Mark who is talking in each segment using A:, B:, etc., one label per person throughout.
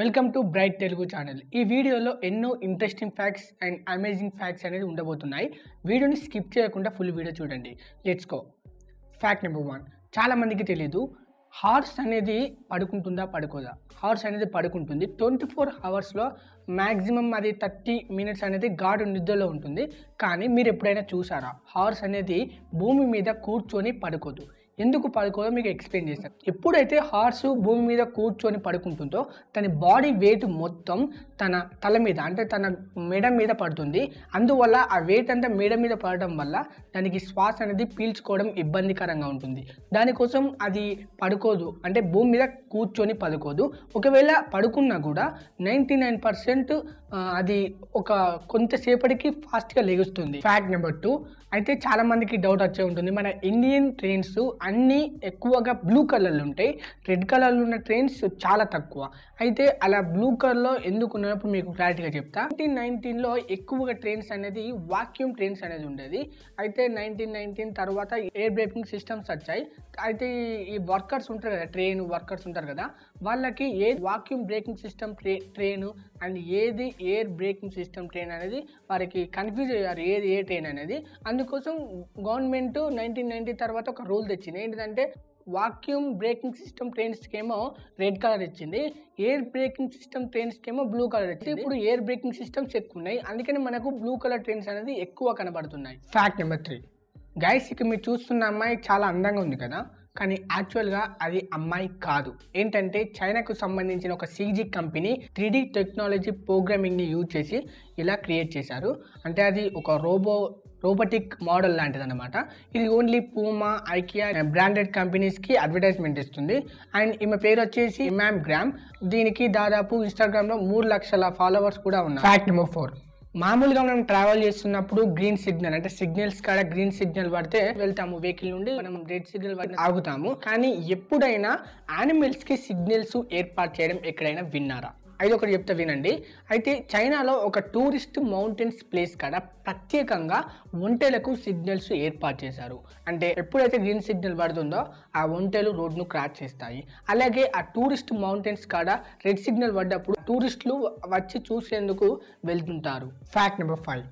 A: welcome to Bright Telugu channel ఈ వీడియోలో ఎన్నో interesting facts and amazing facts అనేది ఉండబోతున్నాయి వీడియోని స్కిప్ చేయకుండా ఫుల్ వీడియో చూడండి లెట్స్ ఫ్యాక్ట్ నెంబర్ వన్ చాలామందికి తెలియదు హార్స్ అనేది పడుకుంటుందా పడుకోదా హార్స్ అనేది పడుకుంటుంది ట్వంటీ ఫోర్ అవర్స్లో మ్యాక్సిమం అది థర్టీ మినిట్స్ అనేది గాడు నిద్రలో ఉంటుంది కానీ మీరు ఎప్పుడైనా చూసారా హార్స్ అనేది భూమి మీద కూర్చొని పడుకోదు ఎందుకు పడుకోదో మీకు ఎక్స్ప్లెయిన్ చేశాను ఎప్పుడైతే హార్స్ భూమి మీద కూర్చొని పడుకుంటుందో తన బాడీ వెయిట్ మొత్తం తన తల మీద అంటే తన మెడ మీద పడుతుంది అందువల్ల ఆ వెయిట్ అంతా మెడ మీద పడటం వల్ల దానికి శ్వాస అనేది పీల్చుకోవడం ఇబ్బందికరంగా ఉంటుంది దానికోసం అది పడుకోదు అంటే భూమి మీద కూర్చొని పడుకోదు ఒకవేళ పడుకున్నా కూడా నైంటీ నైన్ పర్సెంట్ అది ఒక కొంతసేపటికి ఫాస్ట్గా లెగుస్తుంది ఫ్యాక్ట్ నెంబర్ టూ అయితే చాలామందికి డౌట్ వచ్చే ఉంటుంది మన ఇండియన్ ట్రైన్స్ అన్నీ ఎక్కువగా బ్లూ కలర్లు ఉంటాయి రెడ్ కలర్లు ఉన్న ట్రైన్స్ చాలా తక్కువ అయితే అలా బ్లూ కలర్లో ఎందుకు ఉన్నప్పుడు మీకు క్లారిటీగా చెప్తా నైన్టీన్ నైన్టీన్లో ఎక్కువగా ట్రైన్స్ అనేది వాక్యూమ్ ట్రైన్స్ అనేది ఉండేది అయితే నైన్టీన్ నైన్టీన్ తర్వాత ఎయిర్ బ్రేకింగ్ సిస్టమ్స్ వచ్చాయి అయితే ఈ వర్కర్స్ ఉంటారు కదా ట్రైన్ వర్కర్స్ ఉంటారు కదా వాళ్ళకి ఏ వాక్యూమ్ బ్రేకింగ్ సిస్టమ్ ట్రే ట్రైన్ అండ్ ఏది ఎయిర్ బ్రేకింగ్ సిస్టమ్ ట్రైన్ అనేది వారికి కన్ఫ్యూజ్ అయ్యారు ఏది ఏ ట్రైన్ అనేది అందుకోసం గవర్నమెంట్ నైన్టీన్ నైన్టీ తర్వాత ఒక రూల్ తెచ్చింది ఇచ్చింది ఏంటిదంటే వాక్యూమ్ బ్రేకింగ్ సిస్టమ్ ట్రైన్స్కి ఏమో రెడ్ కలర్ ఇచ్చింది ఎయిర్ బ్రేకింగ్ సిస్టమ్ ట్రైన్స్కి ఏమో బ్లూ కలర్ ఇచ్చింది ఇప్పుడు ఎయిర్ బ్రేకింగ్ సిస్టమ్స్ ఎక్కువ ఉన్నాయి అందుకని మనకు బ్లూ కలర్ ట్రైన్స్ అనేది ఎక్కువ కనబడుతున్నాయి ఫ్యాక్ట్ నెంబర్ త్రీ గైస్ ఇక మీరు చూస్తున్న అమ్మాయి చాలా అందంగా ఉంది కదా కానీ యాక్చువల్గా అది అమ్మాయి కాదు ఏంటంటే చైనాకు సంబంధించిన ఒక సీజీ కంపెనీ త్రీడీ టెక్నాలజీ ప్రోగ్రామింగ్ని యూజ్ చేసి ఇలా క్రియేట్ చేశారు అంటే అది ఒక రోబో రోబోటిక్ మోడల్ లాంటిది అనమాట ఇది ఓన్లీ పూమా ఐకియా బ్రాండెడ్ కంపెనీస్కి అడ్వర్టైజ్మెంట్ ఇస్తుంది అండ్ ఈమె పేరు వచ్చేసి మ్యామ్ గ్రామ్ దీనికి దాదాపు ఇన్స్టాగ్రామ్లో మూడు లక్షల ఫాలోవర్స్ కూడా ఉన్నారు ఫ్యాక్ట్ నెంబర్ ఫోర్ మామూలుగా మనం ట్రావెల్ చేస్తున్నప్పుడు గ్రీన్ సిగ్నల్ అంటే సిగ్నల్స్ కాడ గ్రీన్ సిగ్నల్ పడితే వెళ్తాము వెహికల్ నుండి మనం రెడ్ సిగ్నల్ పడి ఆగుతాము కానీ ఎప్పుడైనా యానిమల్స్కి సిగ్నల్స్ ఏర్పాటు చేయడం ఎక్కడైనా విన్నారా అది ఒకటి చెప్తా వినండి అయితే చైనాలో ఒక టూరిస్ట్ మౌంటైన్స్ ప్లేస్ కాడ ప్రత్యేకంగా ఒంటెలకు సిగ్నల్స్ ఏర్పాటు చేశారు అంటే ఎప్పుడైతే గ్రీన్ సిగ్నల్ పడుతుందో ఆ ఒంటెలు రోడ్ను క్రాస్ చేస్తాయి అలాగే ఆ టూరిస్ట్ మౌంటైన్స్ కాడ రెడ్ సిగ్నల్ పడ్డప్పుడు టూరిస్టులు వచ్చి చూసేందుకు వెళ్తుంటారు ఫ్యాక్ట్ నెంబర్ ఫైవ్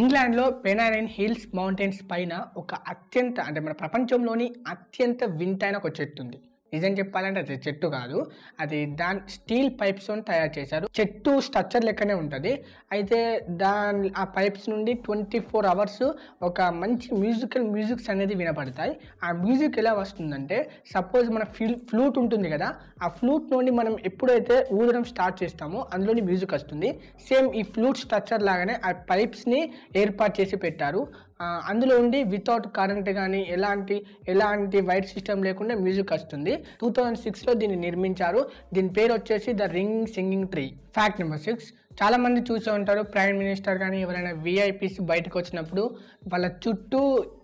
A: ఇంగ్లాండ్లో పెనారైన్ హిల్స్ మౌంటైన్స్ పైన ఒక అత్యంత అంటే మన ప్రపంచంలోని అత్యంత వింతైన ఒక చెట్టు ఉంది నిజం చెప్పాలంటే అది చెట్టు కాదు అది దాని స్టీల్ పైప్స్ తయారు చేశారు చెట్టు స్ట్రక్చర్ లెక్కనే ఉంటుంది అయితే దాని ఆ పైప్స్ నుండి ట్వంటీ ఫోర్ అవర్స్ ఒక మంచి మ్యూజికల్ మ్యూజిక్స్ అనేది వినపడతాయి ఆ మ్యూజిక్ ఎలా వస్తుందంటే సపోజ్ మన ఫ్లూట్ ఉంటుంది కదా ఆ ఫ్లూట్ నుండి మనం ఎప్పుడైతే ఊదడం స్టార్ట్ చేస్తామో అందులోని మ్యూజిక్ వస్తుంది సేమ్ ఈ ఫ్లూట్ స్ట్రక్చర్ లాగానే ఆ పైప్స్ని ఏర్పాటు చేసి పెట్టారు అందులో ఉండి వితౌట్ కరెంట్ కానీ ఎలాంటి ఎలాంటి వైట్ సిస్టమ్ లేకుండా మ్యూజిక్ వస్తుంది టూ థౌజండ్ సిక్స్లో దీన్ని నిర్మించారు దీని పేరు వచ్చేసి the ring singing tree fact number six చాలామంది చూసే ఉంటారు ప్రైమ్ మినిస్టర్ కానీ ఎవరైనా విఐపీస్ బయటకు వచ్చినప్పుడు వాళ్ళ చుట్టూ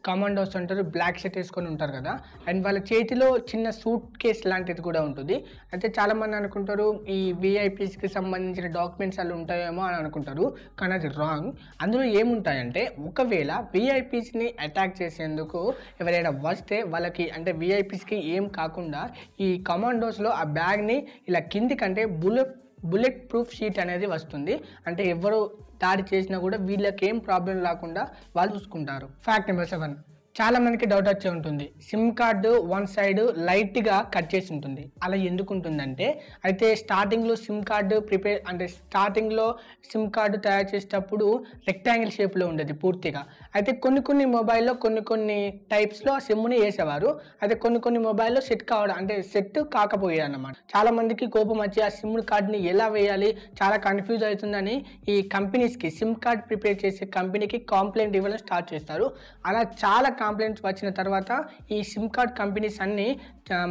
A: కమాండోస్ ఉంటారు బ్లాక్ షర్ట్ వేసుకొని ఉంటారు కదా అండ్ వాళ్ళ చేతిలో చిన్న సూట్ కేస్ లాంటిది కూడా ఉంటుంది అయితే చాలామంది అనుకుంటారు ఈ విఐపీస్కి సంబంధించిన డాక్యుమెంట్స్ అలా ఉంటాయేమో అని అనుకుంటారు కానీ అది రాంగ్ అందులో ఏముంటాయంటే ఒకవేళ విఐపీస్ని అటాక్ చేసేందుకు ఎవరైనా వస్తే వాళ్ళకి అంటే విఐపీస్కి ఏం కాకుండా ఈ కమాండోస్లో ఆ బ్యాగ్ని ఇలా కిందికంటే బుల్లెట్ బుల్లెట్ ప్రూఫ్ షీట్ అనేది వస్తుంది అంటే ఎవరు దాడి చేసినా కూడా వీళ్ళకి ఏం ప్రాబ్లం లేకుండా వాళ్ళు చూసుకుంటారు ఫ్యాక్ట్ నెంబర్ సెవెన్ చాలా మందికి డౌట్ వచ్చే ఉంటుంది సిమ్ కార్డు వన్ సైడ్ లైట్గా కట్ చేసి ఉంటుంది అలా ఎందుకు ఉంటుందంటే అయితే స్టార్టింగ్లో సిమ్ కార్డు ప్రిపేర్ అంటే స్టార్టింగ్లో సిమ్ కార్డు తయారు చేసేటప్పుడు రెక్టాంగిల్ షేప్లో ఉండేది పూర్తిగా అయితే కొన్ని కొన్ని మొబైల్లో కొన్ని కొన్ని టైప్స్లో సిమ్ని వేసేవారు అయితే కొన్ని కొన్ని మొబైల్లో సెట్ కావడం అంటే సెట్ కాకపోయేది అన్నమాట చాలా మందికి కోపం వచ్చి ఆ సిమ్ కార్డుని ఎలా వేయాలి చాలా కన్ఫ్యూజ్ అవుతుందని ఈ కంపెనీస్కి సిమ్ కార్డ్ ప్రిపేర్ చేసే కంపెనీకి కాంప్లైంట్ ఇవ్వడం స్టార్ట్ చేస్తారు అలా చాలా కంప్లైంట్స్ వచ్చిన తర్వాత ఈ సిమ్ కార్డ్ కంపెనీస్ అన్నీ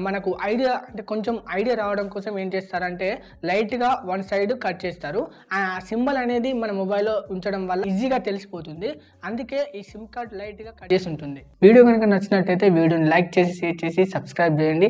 A: మనకు ఐడియా అంటే కొంచెం ఐడియా రావడం కోసం ఏం చేస్తారంటే లైట్గా వన్ సైడ్ కట్ చేస్తారు ఆ సింబల్ అనేది మన మొబైల్లో ఉంచడం వల్ల ఈజీగా తెలిసిపోతుంది అందుకే ఈ సిమ్ కార్డ్ లైట్గా కట్ చేసి ఉంటుంది వీడియో కనుక నచ్చినట్టయితే వీడియోని లైక్ చేసి షేర్ చేసి సబ్స్క్రైబ్ చేయండి